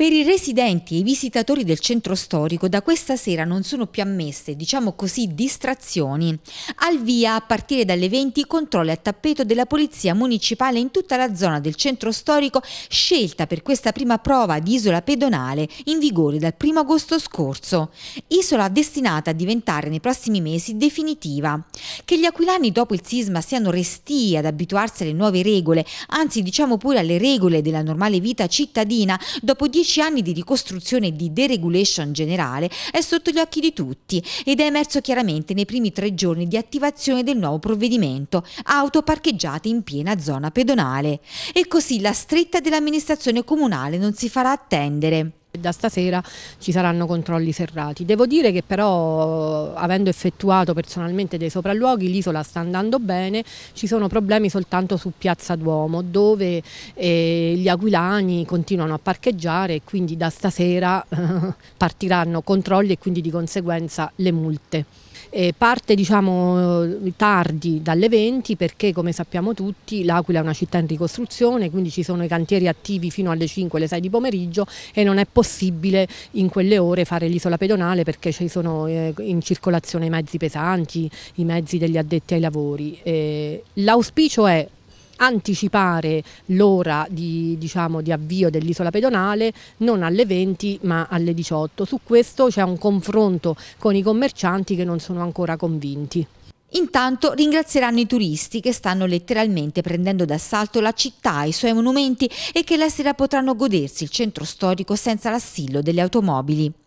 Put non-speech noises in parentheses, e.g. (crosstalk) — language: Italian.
Per i residenti e i visitatori del centro storico da questa sera non sono più ammesse, diciamo così, distrazioni. Al via, a partire dalle 20, controlli a tappeto della Polizia Municipale in tutta la zona del centro storico scelta per questa prima prova di isola pedonale in vigore dal 1 agosto scorso. Isola destinata a diventare nei prossimi mesi definitiva. Che gli aquilani dopo il sisma siano restii ad abituarsi alle nuove regole, anzi diciamo pure alle regole della normale vita cittadina, dopo 10 dieci anni di ricostruzione e di deregulation generale è sotto gli occhi di tutti ed è emerso chiaramente nei primi tre giorni di attivazione del nuovo provvedimento, auto parcheggiate in piena zona pedonale. E così la stretta dell'amministrazione comunale non si farà attendere. Da stasera ci saranno controlli serrati. Devo dire che però, avendo effettuato personalmente dei sopralluoghi, l'isola sta andando bene, ci sono problemi soltanto su Piazza Duomo, dove eh, gli aquilani continuano a parcheggiare e quindi da stasera eh, (laughs) partiranno controlli e quindi di conseguenza le multe. Eh, parte diciamo tardi dalle 20 perché come sappiamo tutti l'Aquila è una città in ricostruzione, quindi ci sono i cantieri attivi fino alle 5, alle 6 di pomeriggio e non è possibile possibile in quelle ore fare l'isola pedonale perché ci sono eh, in circolazione i mezzi pesanti, i mezzi degli addetti ai lavori. Eh, l'auspicio è anticipare l'ora di, diciamo, di, avvio dell'isola pedonale non alle 20 ma alle 18. Su questo c'è un confronto con i commercianti che non sono ancora convinti. Intanto ringrazieranno i turisti che stanno letteralmente prendendo d'assalto la città, i suoi monumenti e che la sera potranno godersi il centro storico senza l'assillo delle automobili.